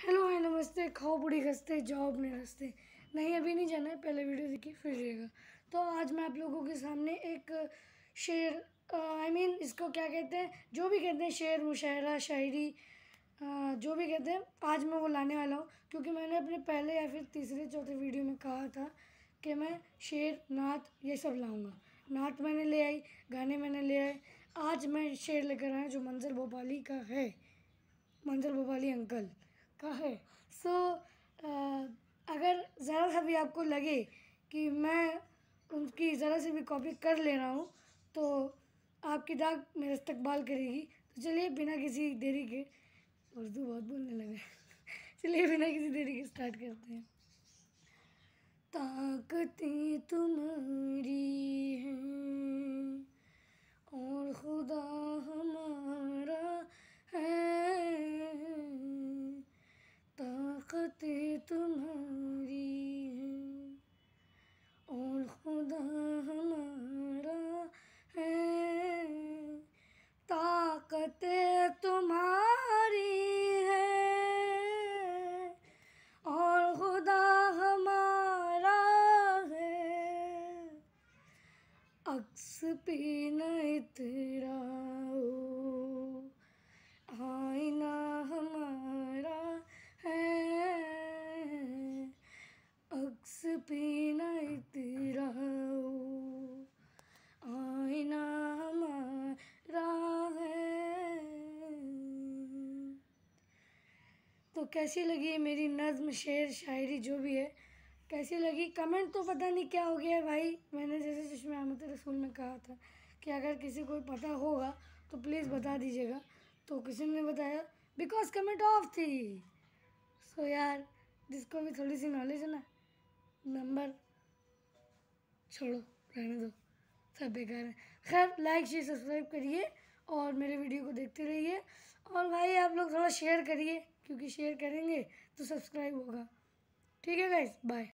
hello है नमस्ते खाओ पूरी हंसते जॉब अपने हंसते नहीं अभी नहीं जाना है पहले वीडियो देखिए फिर जाएगा तो आज मैं आप लोगों के सामने एक शेर आई I मीन mean, इसको क्या कहते हैं जो भी कहते हैं शेर मुशायरा शायरी जो भी कहते हैं आज मैं वो लाने वाला हूँ क्योंकि मैंने अपने पहले या फिर तीसरे चौथे वीडियो में कहा था कि मैं शेर नात ये सब लाऊँगा नात मैंने ले आई गाने मैंने ले आए आज मैं शेर लेकर आया जो मंजर भोपाली का है मंजर भोपाली अंकल का है सो so, अगर ज़रा सा भी आपको लगे कि मैं उनकी ज़रा से भी कॉपी कर ले रहा हूँ तो आपकी दाग मेरा इस्तकबाल करेगी तो चलिए बिना किसी देरी के उर्दू बहुत बोलने लगे चलिए बिना किसी देरी के स्टार्ट करते हैं ताकतें तुम्हारी ताकत तुम्हारी है और खुदा हमारा है ताकत तुम्हारी है और खुदा हमारा है अक्स पीना न इतरा हो तो कैसी लगी मेरी नज़म शेर शायरी जो भी है कैसी लगी कमेंट तो पता नहीं क्या हो गया भाई मैंने जैसे चश्मे अहमद रसूल में कहा था कि अगर किसी को पता होगा तो प्लीज़ बता दीजिएगा तो किसी ने बताया बिकॉज कमेंट ऑफ थी सो so, यार जिसको भी थोड़ी सी नॉलेज है ना नंबर छोड़ो रहने दो सब बेकार है खैर लाइक शेयर सब्सक्राइब करिए और मेरे वीडियो को देखते रहिए और भाई आप लोग थोड़ा शेयर करिए क्योंकि शेयर करेंगे तो सब्सक्राइब होगा ठीक है गाइस बाय